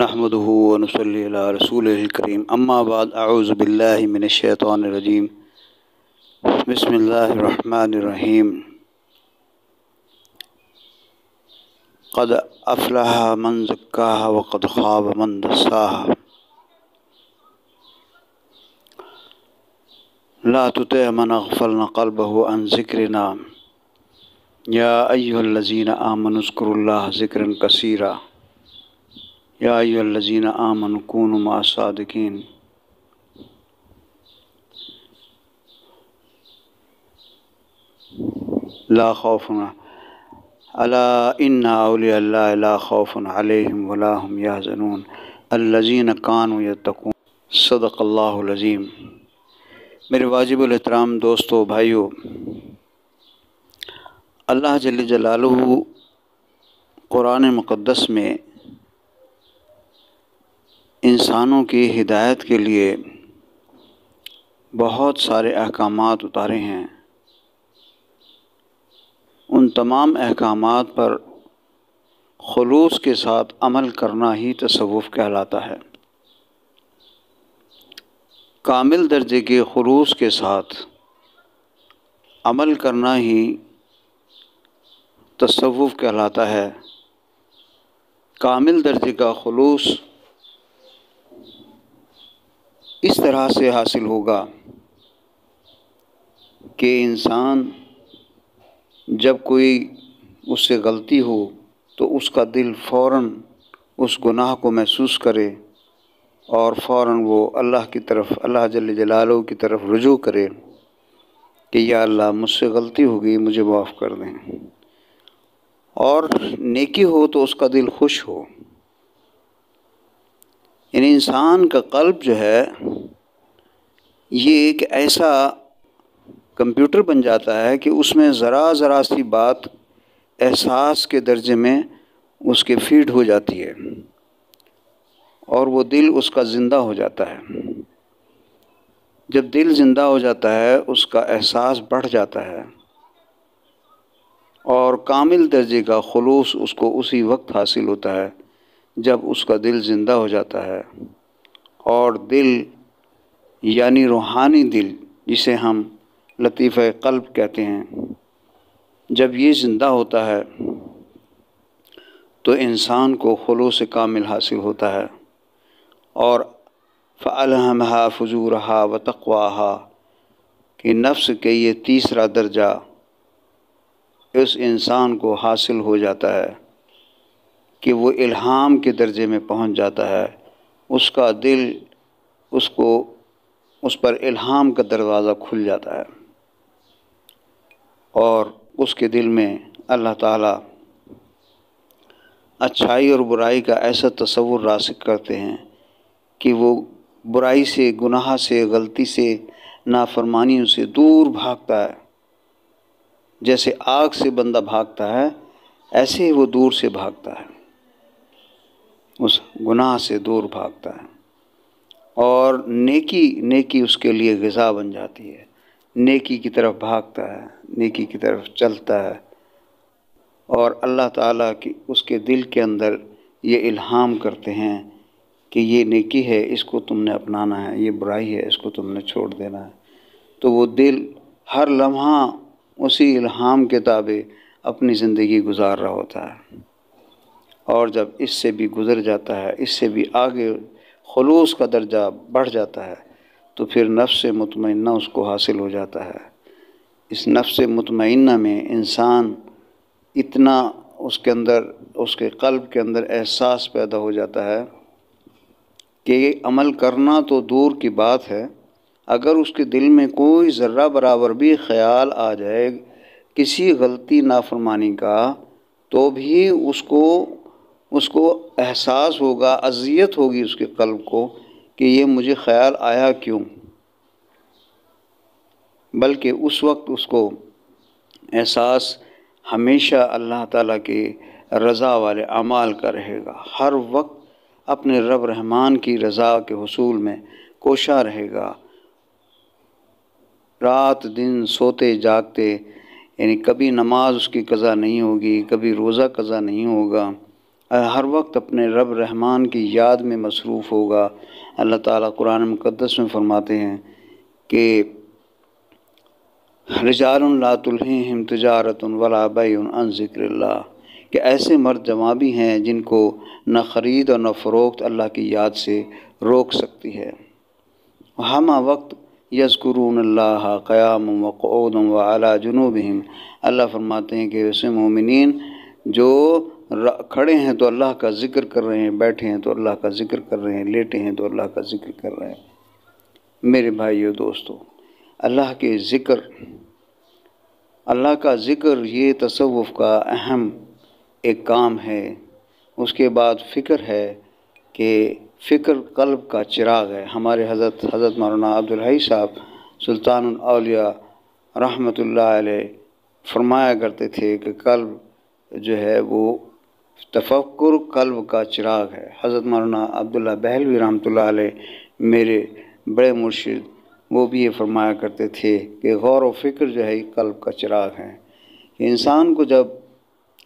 نحمده ونصلي على رسوله الكريم أما بعد أعوذ بالله من الشيطان الرجيم بسم الله الرحمن الرحيم قد أفلح من زكاها وقد خاب من دساها لا تطع من أغفلنا قلبه عن ذكرنا يا أيها الذين آمنوا اذكروا الله ذكرا كثيرا याजीन आमन कून मासादकिन ला कान सदक़ल्लाज़ीम मेरे वाजिब दोस्तों भाइयों अल्लाह जल जलालू क़ुरान मुक़दस में इंसानों की हिदायत के लिए बहुत सारे अहकाम उतारे हैं उन तमाम अहकाम पर खलूस के साथ अमल करना ही तसवुफ़ कहलाता है कामिल दर्जे के खलूस के साथ अमल करना ही तसवुफ़ कहलाता है कामिल दर्जे का खलूस इस तरह से हासिल होगा कि इंसान जब कोई उससे गलती हो तो उसका दिल फौरन उस गुनाह को महसूस करे और फ़ौर वो अल्लाह की तरफ अल्लाह जल जलालो की तरफ रुजू करे कि या अल्लाह मुझसे गलती हो गई मुझे माफ़ कर दें और नेकी हो तो उसका दिल खुश हो यानी इंसान का कल्ब जो है ये एक ऐसा कंप्यूटर बन जाता है कि उसमें ज़रा ज़रा सी बात एहसास के दर्जे में उसके फीड हो जाती है और वो दिल उसका ज़िंदा हो जाता है जब दिल ज़िंदा हो जाता है उसका एहसास बढ़ जाता है और कामिल दर्जे का खलूस उसको उसी वक्त हासिल होता है जब उसका दिल ज़िंदा हो जाता है और दिल यानी रूहानी दिल जिसे हम लतीफ़ कल्ब कहते हैं जब ये ज़िंदा होता है तो इंसान को से कामिल हासिल होता है और फ़लहमहा रहा व तकवाहा कि नफ्स के ये तीसरा दर्जा इस इंसान को हासिल हो जाता है कि वो इल्हाम के दर्जे में पहुंच जाता है उसका दिल उसको उस पर इल्हाम का दरवाज़ा खुल जाता है और उसके दिल में अल्लाह ताला अच्छाई और बुराई का ऐसा तस्वुर रासिक करते हैं कि वो बुराई से गुनाह से गलती से नाफरमानियों से दूर भागता है जैसे आग से बंदा भागता है ऐसे ही वो दूर से भागता है उस गुनाह से दूर भागता है और नेकी नेकी उसके लिए गज़ा बन जाती है नेकी की तरफ भागता है नेकी की तरफ चलता है और अल्लाह ताला की उसके दिल के अंदर ये इल्हाम करते हैं कि ये नेकी है इसको तुमने अपनाना है ये बुराई है इसको तुमने छोड़ देना है तो वो दिल हर लम्हा उसी इल्हाम के ताबे अपनी ज़िंदगी गुजार रहा होता है और जब इससे भी गुज़र जाता है इससे भी आगे खलूस का दर्जा बढ़ जाता है तो फिर नफ्स मुतमना उसको हासिल हो जाता है इस नफ्स मुतमना में इंसान इतना उसके अंदर उसके कल्ब के अंदर एहसास पैदा हो जाता है कि अमल करना तो दूर की बात है अगर उसके दिल में कोई ज़र्रा बराबर भी ख्याल आ जाए किसी गलती नाफरमानी का तो भी उसको उसको एहसास होगा अजियत होगी उसके कल्ब को कि ये मुझे ख्याल आया क्यों बल्कि उस वक्त उसको एहसास हमेशा अल्लाह ताला के रज़ा वाले अमाल का रहेगा हर वक्त अपने रब रहमान की रज़ा के हसूल में कोशा रहेगा रात दिन सोते जागते यानी कभी नमाज उसकी कज़ा नहीं होगी कभी रोज़ा कज़ा नहीं होगा हर वक्त अपने रब रहमान की याद में मसरूफ़ होगा अल्लाह ताला कुरान मुक़दस में फ़रमाते हैं कि रजालातुल्हिम तजारत वला अन ज़िक्र कि ऐसे मर्द जमा भी हैं जिनको न ख़रीद और न फ़रोख्त अल्लाह की याद से रोक सकती है हम वक्त यस्करून अल्लाह क़याम वक़द व अला जुनूब अल्लाह फरमाते हैं कि वैसे मोमिन जो खड़े हैं तो अल्लाह का ज़िक्र कर रहे हैं बैठे हैं तो अल्लाह का ज़िक्र कर रहे हैं लेटे हैं तो अल्लाह का ज़िक्र कर रहे हैं मेरे भाइयों दोस्तों अल्लाह के ज़िक्र अल्लाह का ज़िक्र ये तसवुफ़ का अहम एक काम है उसके बाद फ़िक्र है कि फ़िक्र कल्ब का चिराग है हमारे हजरत हजरत मौलाना अब्दुलहई साहब सुल्तान अलिया रहमतुल्लाह अलैह फरमाया करते थे कि कल्ब जो है वो तफक्र कल्ब का चिराग है हज़रत मौलाना अब्दुल्ला बहलवी रहमत मेरे बड़े मुर्शिद वो भी ये फरमाया करते थे कि गौर व फिक्र जो है कल्ब का चिराग है इंसान को जब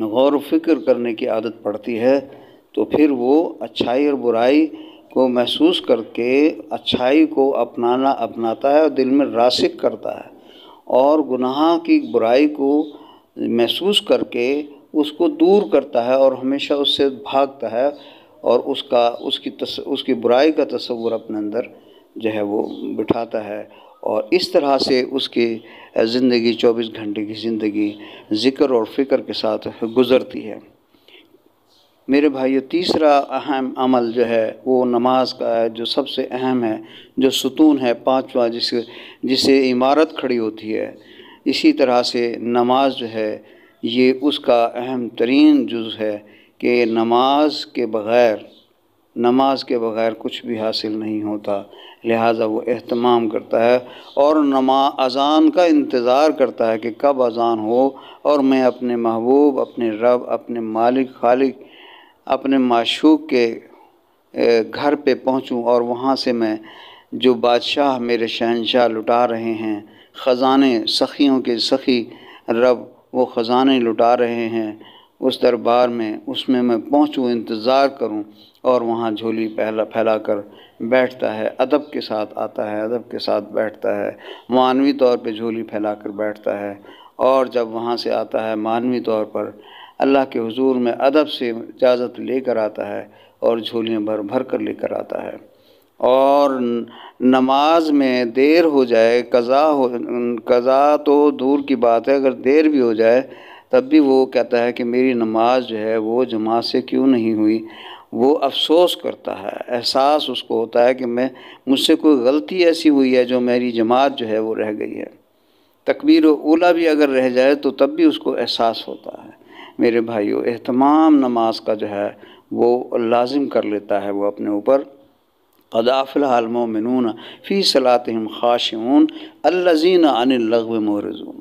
गौर व फिक्र करने की आदत पड़ती है तो फिर वो अच्छाई और बुराई को महसूस करके अच्छाई को अपनाना अपनाता है और दिल में रासिक करता है और गुनाह की बुराई को महसूस करके उसको दूर करता है और हमेशा उससे भागता है और उसका उसकी तस, उसकी बुराई का तस्वुर अपने अंदर जो है वो बिठाता है और इस तरह से उसकी ज़िंदगी 24 घंटे की ज़िंदगी ज़िक्र और फ़िक्र के साथ गुज़रती है मेरे भाइयों तीसरा अहम अमल जो है वो नमाज का है जो सबसे अहम है जो सुतून है पांचवा जिस जिसे इमारत खड़ी होती है इसी तरह से नमाज जो है ये उसका अहम तरीन जुज़ है कि नमाज के बग़ैर नमाज के बग़ैर कुछ भी हासिल नहीं होता लिहाजा वो अहतमाम करता है और नमा अजान का इंतज़ार करता है कि कब अजान हो और मैं अपने महबूब अपने रब अपने मालिक खालिक अपने माशूक के घर पे पहुँचूँ और वहाँ से मैं जो बादशाह मेरे शहनशाह लुटा रहे हैं ख़जाने सखियों के सखी रब वो ख़जाने लुटा रहे हैं उस दरबार में उसमें मैं पहुँचूँ इंतज़ार करूँ और वहाँ झोली पहला फैला कर बैठता है अदब के साथ आता है अदब के साथ बैठता है मानवी तौर पे झोली फैला कर बैठता है और जब वहाँ से आता है मानवी तौर पर अल्लाह के हुजूर में अदब से इजाज़त लेकर आता है और झोलियाँ भर भर कर लेकर आता है और नमाज में देर हो जाए कज़ा हो कज़ा तो दूर की बात है अगर देर भी हो जाए तब भी वो कहता है कि मेरी नमाज जो है वो जमात से क्यों नहीं हुई वो अफसोस करता है एहसास उसको होता है कि मैं मुझसे कोई गलती ऐसी हुई है जो मेरी जमात जो है वो रह गई है तकबीर ओला भी अगर रह जाए तो तब भी उसको एहसास होता है मेरे भाइयों एहतमाम नमाज का जो है वो लाजिम कर लेता है वो अपने ऊपर कदाफ़िलमिन फ़ी सलातम खाशन अल्लजीन अनिल मोरजून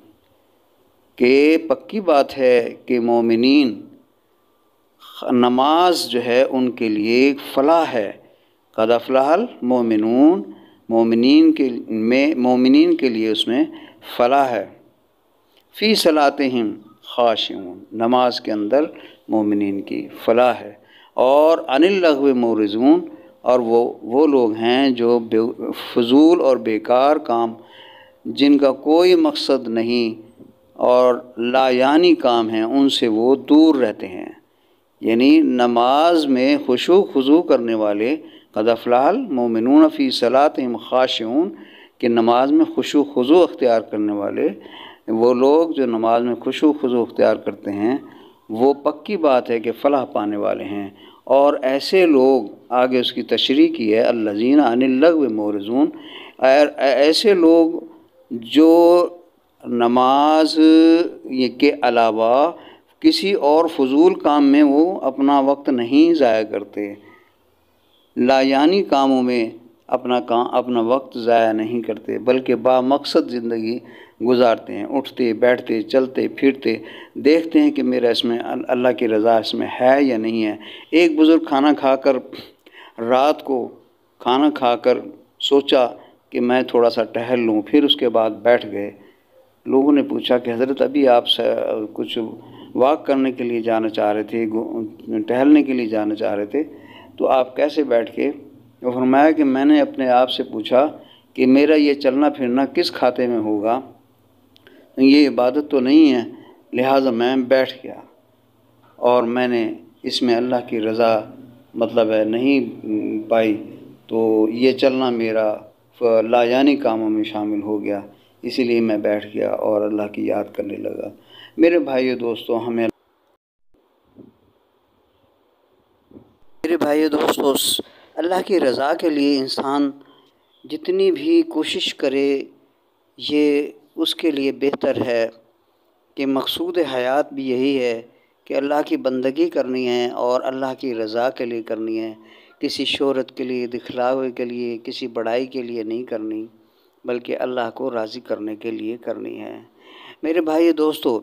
के पक्की बात है कि मोमिन नमाज जो है उनके लिए फ़लाह है कदाफ़लाहल मोमिन मोमिन के में मोमिन के लिए उसमें फ़लाह है फ़ी सलातम खाशन नमाज के अंदर मोमिन की फ़लाह है और अनिल लगव मोरजून और वो वो लोग हैं जो फजूल और बेकार काम जिनका कोई मकसद नहीं और लायानी काम हैं उनसे वो दूर रहते हैं यानी नमाज में खुशु खजू करने वाले कदफ़लाल मोमिनून फ़ी सलात खाशन कि नमाज में खुशु खजू अख्तियार करने वाले वो लोग जो नमाज में खुशु खजू अख्तियार करते हैं वो पक्की बात है कि फ़लाह पाने वाले हैं और ऐसे लोग आगे उसकी तशरी की है अल्लाजीन अनिल्लग मोरजून ऐसे लोग जो नमाज के अलावा किसी और फजूल काम में वो अपना वक्त नहीं ज़ाया करते लायानी कामों में अपना काम अपना वक्त ज़ाया नहीं करते बल्कि बा मकसद ज़िंदगी गुजारते हैं उठते बैठते चलते फिरते देखते हैं कि मेरा इसमें अल्लाह की रज़ा इसमें है या नहीं है एक बुज़ुर्ग खाना खाकर रात को खाना खाकर सोचा कि मैं थोड़ा सा टहल लूँ फिर उसके बाद बैठ गए लोगों ने पूछा कि हज़रत अभी आप कुछ वॉक करने के लिए जाना चाह रहे थे टहलने के लिए जाना चाह रहे थे तो आप कैसे बैठ के फरमाया कि मैंने अपने आप से पूछा कि मेरा ये चलना फिरना किस खाते में होगा ये इबादत तो नहीं है लिहाजा मैं बैठ गया और मैंने इसमें अल्लाह की रज़ा मतलब है नहीं पाई तो ये चलना मेरा लायानी कामों में शामिल हो गया इसीलिए मैं बैठ गया और अल्लाह की याद करने लगा मेरे भाइयों दोस्तों हमें मेरे भाइयों दोस्तों अल्लाह की रज़ा के लिए इंसान जितनी भी कोशिश करे ये उसके लिए बेहतर है कि मकसूद हयात भी यही है कि अल्लाह की बंदगी करनी है और अल्लाह की रज़ा के लिए करनी है किसी शहरत के लिए दिखलावे के लिए किसी बड़ाई के लिए नहीं करनी बल्कि अल्लाह को राज़ी करने के लिए करनी है मेरे भाई दोस्तों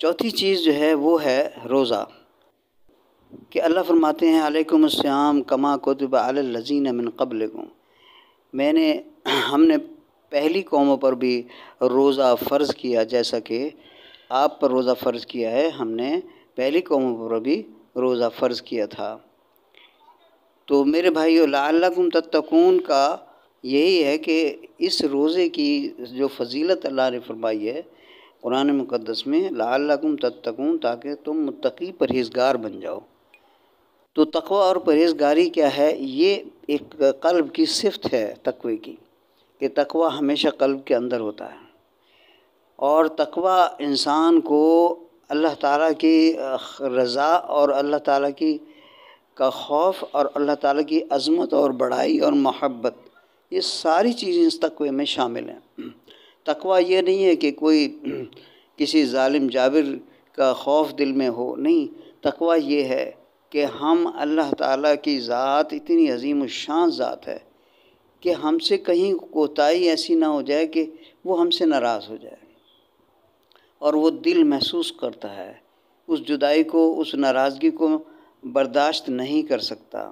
चौथी चीज़ जो है वो है रोज़ा कि अल्लाह फरमाते हैं अलैकुम अस्सलाम कमा कुतब अलजीन मिन को मैंने हमने पहली कौमों पर भी रोज़ा फ़र्ज़ किया जैसा कि आप पर रोज़ा फ़र्ज़ किया है हमने पहली कौमों पर भी रोज़ा फ़र्ज़ किया था तो मेरे भाइयों लाकुम तत्तकून का यही है कि इस रोज़े की जो फजीलत अल्लाह ने फरमाई है कुरान मुक़दस में लाकुम तत्तकून ताकि तुम मुतकी परहेजगार बन जाओ तो तकवा और परहेजगारी क्या है ये एक कल्ब की सिफत है तकवे की कि तकवा हमेशा कल्ब के अंदर होता है और तकवा इंसान को अल्लाह ताला की रज़ा और अल्लाह ताला की का खौफ और अल्लाह ताला की अज़मत और बड़ाई और मोहब्बत ये सारी चीज़ें इस तकवे में शामिल हैं तकवा ये नहीं है कि कोई किसी ालिम जाबिर का खौफ दिल में हो नहीं तकवा ये है कि हम अल्लाह ताला की ज़ात इतनी अजीम शान ज़ात है कि हमसे कहीं कोताही ऐसी ना हो जाए कि वो हमसे नाराज़ हो जाए और वो दिल महसूस करता है उस जुदाई को उस नाराज़गी को बर्दाश्त नहीं कर सकता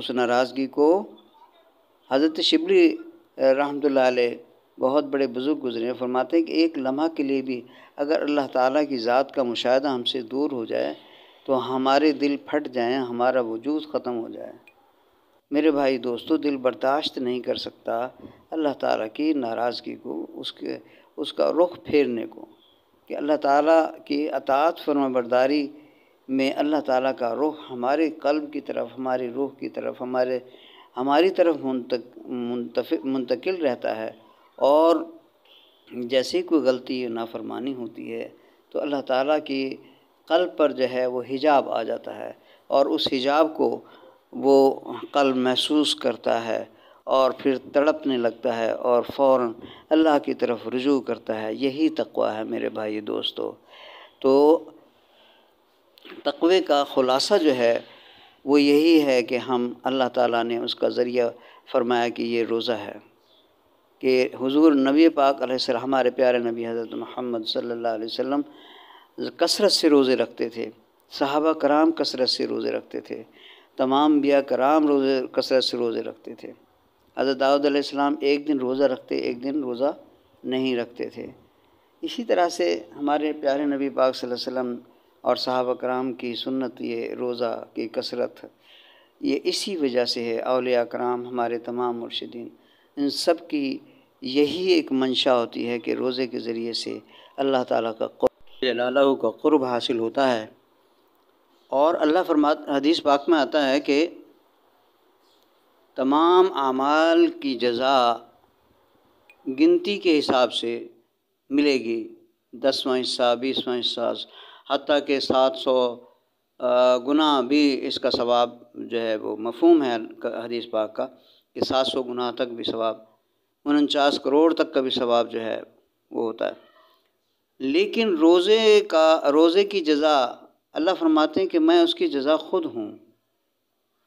उस नाराज़गी को हज़रत शिबली रहमतुल्लाह बहुत बड़े बुज़ुर्ग गुजरे फरमाते हैं कि एक लम्हा के लिए भी अगर अल्लाह ताला की ज़ात का मुशाह हमसे दूर हो जाए तो हमारे दिल फट जाएँ हमारा वजूद ख़त्म हो जाए मेरे भाई दोस्तों दिल बर्दाश्त नहीं कर सकता अल्लाह ताला की नाराज़गी को उसके उसका रुख फेरने को कि अल्लाह ताला की अतात फरमाबरदारी में अल्लाह ताला का रुख हमारे कल्ब की तरफ हमारी रूह की तरफ हमारे हमारी तरफ मुंतकिल रहता है और जैसे कोई गलती नाफरमानी होती है तो अल्लाह ताला की कल्ब पर जो है वो हिजाब आ जाता है और उस हिजाब को वो कल महसूस करता है और फिर तड़पने लगता है और फ़ौर अल्लाह की तरफ रुजू करता है यही तकवा है मेरे भाई दोस्तों तो तकवे का ख़ुलासा जो है वो यही है कि हम अल्लाह ताला ने उसका ज़रिया फरमाया कि ये रोज़ा है कि हुजूर नबी पाक अलैहिस्सलाम हमारे प्यारे नबी हज़रत मोहम्मद सल्लल्लाहु अलैहि वसल्लम कसरत से रोज़े रखते थे सहाबा कराम कसरत से रोज़े रखते थे तमाम बिया कराम रोज़े कसरत से रोज़े रखते थे हज़रत दाऊद सलाम एक दिन रोज़ा रखते एक दिन रोज़ा नहीं रखते थे इसी तरह से हमारे प्यारे नबी पाक वसल्लम और साहब कराम की सुन्नत ये रोज़ा की कसरत ये इसी वजह से है अलिया कराम हमारे तमाम मुर्शदीन इन सब की यही एक मंशा होती है कि रोज़े के ज़रिए से अल्लाह ताला का जलालह का क़ुरब हासिल होता है और अल्लाह फरमा हदीस पाक में आता है कि तमाम आमाल की जजा गिनती के हिसाब से मिलेगी दसवां हिस्सा बीसवां हिस्सा हती के सात सौ गुना भी इसका सवाब जो है वो मफहम है हदीस पाक का कि सात सौ गुना तक भी सवाब उनचास करोड़ तक का भी सवाब जो है वो होता है लेकिन रोज़े का रोज़े की जजा अल्लाह फरमाते हैं कि मैं उसकी जजा खुद हूँ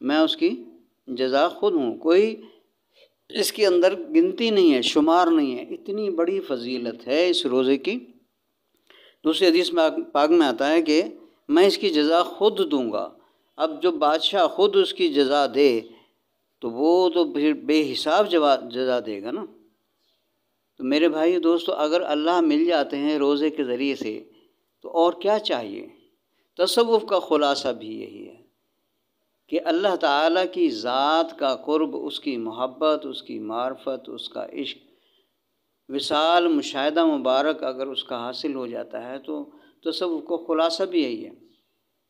मैं उसकी जजा खुद हूँ कोई इसके अंदर गिनती नहीं है शुमार नहीं है इतनी बड़ी फजीलत है इस रोज़े की दूसरे हदीस में पाक में आता है कि मैं इसकी जजा खुद दूंगा अब जो बादशाह खुद उसकी जजा दे तो वो तो फिर बेहिसाब जवा जजा देगा ना तो मेरे भाई दोस्तों अगर अल्लाह मिल जाते हैं रोज़े के ज़रिए से तो और क्या चाहिए तसव्वुफ का ख़ुलासा भी यही है कि अल्लाह ताला की ज़ात का क़ुरब उसकी मोहब्बत उसकी मार्फत उसका इश्क विशाल मुशाह मुबारक अगर उसका हासिल हो जाता है तो तसवुफ़ का ख़ुलासा भी यही है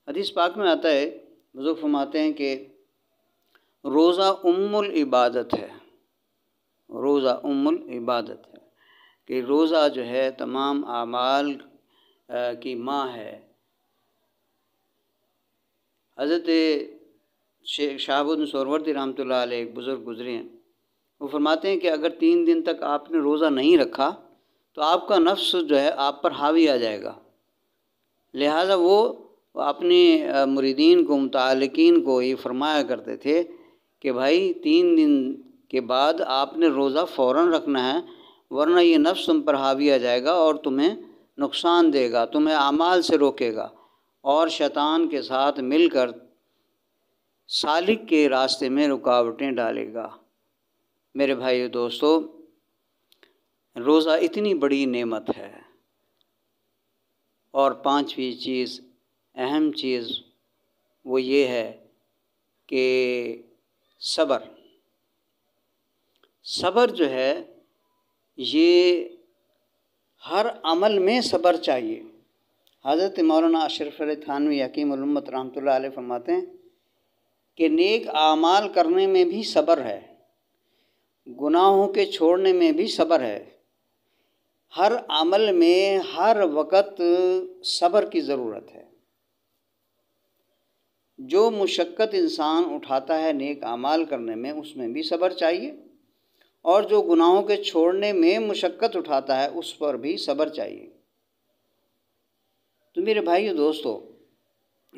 हदीस पाक में आता है बुज़ुर्ग फरमाते हैं कि रोज़ा उम्मुल इबादत है रोज़ा उम्मुल इबादत है कि रोज़ा जो है तमाम आमाल की माँ है हज़रत शेख शाहबुद्दीन सोरवर्दी रहमत एक बुज़ुर्ग गुजरे हैं वो फरमाते हैं कि अगर तीन दिन तक आपने रोज़ा नहीं रखा तो आपका नफ्स जो है आप पर हावी आ जाएगा लिहाजा वो अपने मुरीदीन को मतलकिन को ये फरमाया करते थे कि भाई तीन दिन के बाद आपने रोज़ा फ़ौर रखना है वरना ये नफ्स तुम पर हावी आ जाएगा और तुम्हें नुकसान देगा तुम्हें आमाल से रोकेगा और शैतान के साथ मिलकर सालिक के रास्ते में रुकावटें डालेगा मेरे भाई दोस्तों रोज़ा इतनी बड़ी नेमत है और पांचवी चीज़ अहम चीज़ वो ये है कि सब्र सब्र जो है ये हर अमल में सब्र चाहिए हज़रत मौलाना अशरफ अली थानवी हकीमत रहमत फरमाते हैं कि नेक आमाल करने में भी सब्र है गुनाहों के छोड़ने में भी सब्र है हर अमल में हर वक़्त सब्र की ज़रूरत है जो मुशक्क़त इंसान उठाता है नेक आमाल करने में उसमें भी सब्र चाहिए और जो गुनाहों के छोड़ने में मुशक्क़त उठाता है उस पर भी सब्र चाहिए तो मेरे भाइयों दोस्तों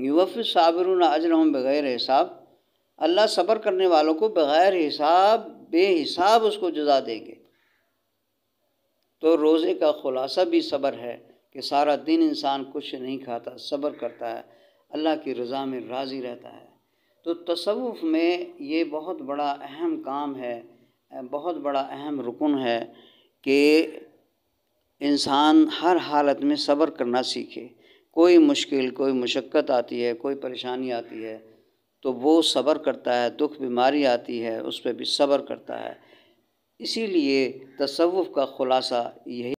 युवफ साबरुन हम बग़ैर हिसाब अल्लाह सब्र करने वालों को बग़ैर हिसाब बेहिसाब उसको जुजा देंगे तो रोज़े का ख़ुलासा भी सब्र है कि सारा दिन इंसान कुछ नहीं खाता सब्र करता है अल्लाह की रज़ा में राज़ी रहता है तो तसवुफ़ में ये बहुत बड़ा अहम काम है बहुत बड़ा अहम रुकन है कि इंसान हर हालत में सब्र करना सीखे कोई मुश्किल कोई मुशक्क़त आती है कोई परेशानी आती है तो वो सब्र करता है दुख बीमारी आती है उस पर भी सब्र करता है इसीलिए तसव्वुफ़ का ख़ुलासा यही